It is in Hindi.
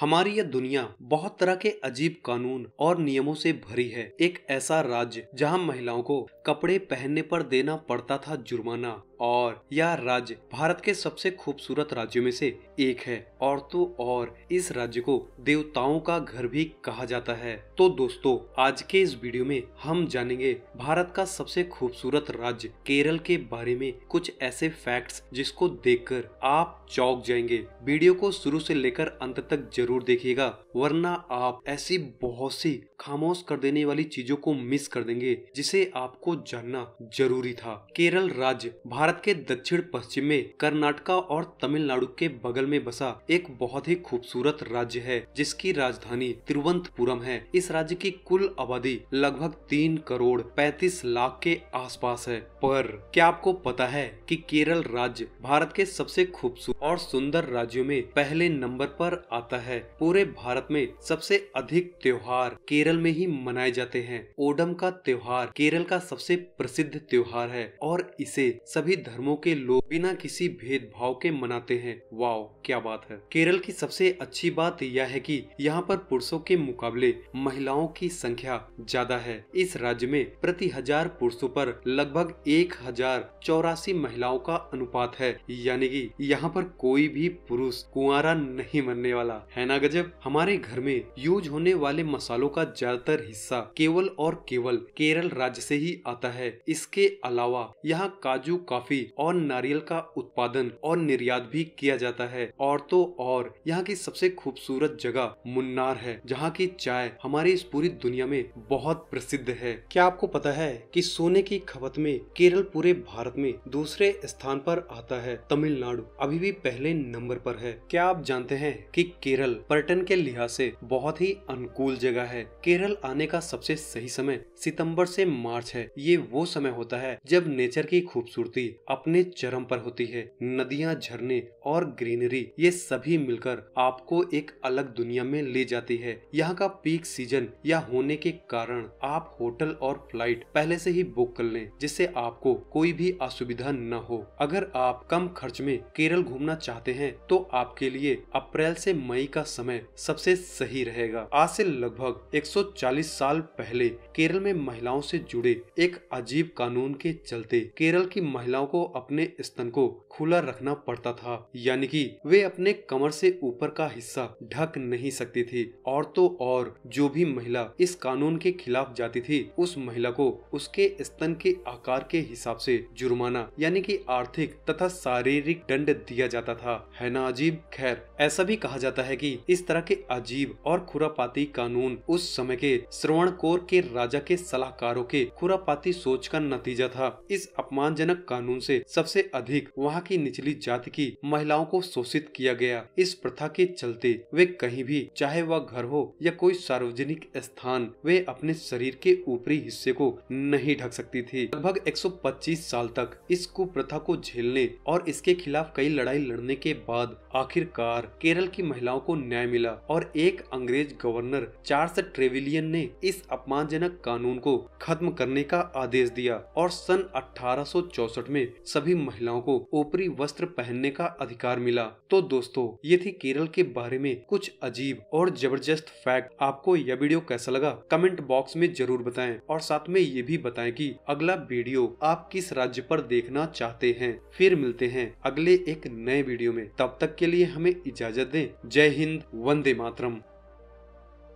हमारी यह दुनिया बहुत तरह के अजीब कानून और नियमों से भरी है एक ऐसा राज्य जहां महिलाओं को कपड़े पहनने पर देना पड़ता था जुर्माना और यह राज्य भारत के सबसे खूबसूरत राज्यों में से एक है और तो और इस राज्य को देवताओं का घर भी कहा जाता है तो दोस्तों आज के इस वीडियो में हम जानेंगे भारत का सबसे खूबसूरत राज्य केरल के बारे में कुछ ऐसे फैक्ट्स जिसको देखकर आप चौक जाएंगे वीडियो को शुरू से लेकर अंत तक जरूर देखिएगा वरना आप ऐसी बहुत सी खामोश कर देने वाली चीजों को मिस कर देंगे जिसे आपको जानना जरूरी था केरल राज्य भारत भारत के दक्षिण पश्चिम में कर्नाटका और तमिलनाडु के बगल में बसा एक बहुत ही खूबसूरत राज्य है जिसकी राजधानी तिरुवंतपुरम है इस राज्य की कुल आबादी लगभग तीन करोड़ पैतीस लाख के आसपास है पर क्या आपको पता है कि केरल राज्य भारत के सबसे खूबसूरत और सुंदर राज्यों में पहले नंबर पर आता है पूरे भारत में सबसे अधिक त्योहार केरल में ही मनाए जाते हैं ओडम का त्योहार केरल का सबसे प्रसिद्ध त्योहार है और इसे सभी धर्मों के लोग बिना किसी भेदभाव के मनाते हैं वाओ क्या बात है केरल की सबसे अच्छी बात यह है कि यहाँ पर पुरुषों के मुकाबले महिलाओं की संख्या ज्यादा है इस राज्य में प्रति हजार पुरुषों पर लगभग एक हजार चौरासी महिलाओं का अनुपात है यानी कि यहाँ पर कोई भी पुरुष कुआरा नहीं मरने वाला है ना गजब हमारे घर में यूज होने वाले मसालों का ज्यादातर हिस्सा केवल और केवल केरल राज्य से ही आता है इसके अलावा यहाँ काजू काफी कॉफी और नारियल का उत्पादन और निर्यात भी किया जाता है और तो और यहाँ की सबसे खूबसूरत जगह मुन्नार है जहाँ की चाय हमारी इस पूरी दुनिया में बहुत प्रसिद्ध है क्या आपको पता है कि सोने की खपत में केरल पूरे भारत में दूसरे स्थान पर आता है तमिलनाडु अभी भी पहले नंबर पर है क्या आप जानते हैं कि केरल पर्यटन के लिहाज से बहुत ही अनुकूल जगह है केरल आने का सबसे सही समय सितंबर से मार्च है ये वो समय होता है जब नेचर की खूबसूरती अपने चरम पर होती है नदियाँ झरने और ग्रीनरी ये सभी मिलकर आपको एक अलग दुनिया में ले जाती है यहाँ का पीक सीजन या होने के कारण आप होटल और फ्लाइट पहले से ही बुक कर लें जिससे आपको कोई भी असुविधा न हो अगर आप कम खर्च में केरल घूमना चाहते हैं तो आपके लिए अप्रैल से मई का समय सबसे सही रहेगा आज से लगभग 140 साल पहले केरल में महिलाओं से जुड़े एक अजीब कानून के चलते केरल की महिलाओं महिलाओं को अपने स्तन को खुला रखना पड़ता था यानी कि वे अपने कमर से ऊपर का हिस्सा ढक नहीं सकती थी और तो और जो भी महिला इस कानून के खिलाफ जाती थी उस महिला को उसके स्तन के आकार के हिसाब से जुर्माना यानी कि आर्थिक तथा शारीरिक दंड दिया जाता था है ना अजीब खैर ऐसा भी कहा जाता है कि इस तरह के अजीब और खुरापाती कानून उस समय के श्रवण के राजा के सलाहकारों के खुरापाती सोच का नतीजा था इस अपमानजनक कानून कानून से सबसे अधिक वहाँ की निचली जाति की महिलाओं को शोषित किया गया इस प्रथा के चलते वे कहीं भी चाहे वह घर हो या कोई सार्वजनिक स्थान वे अपने शरीर के ऊपरी हिस्से को नहीं ढक सकती थी लगभग 125 साल तक इस कुप्रथा को झेलने और इसके खिलाफ कई लड़ाई लड़ने के बाद आखिरकार केरल की महिलाओं को न्याय मिला और एक अंग्रेज गवर्नर चार्ल्स ट्रेविलियन ने इस अपमानजनक कानून को खत्म करने का आदेश दिया और सन अठारह में में सभी महिलाओं को ऊपरी वस्त्र पहनने का अधिकार मिला तो दोस्तों ये थी केरल के बारे में कुछ अजीब और जबरदस्त फैक्ट आपको यह वीडियो कैसा लगा कमेंट बॉक्स में जरूर बताएं और साथ में ये भी बताएं कि अगला वीडियो आप किस राज्य पर देखना चाहते हैं फिर मिलते हैं अगले एक नए वीडियो में तब तक के लिए हमें इजाजत दें जय हिंद वंदे मातरम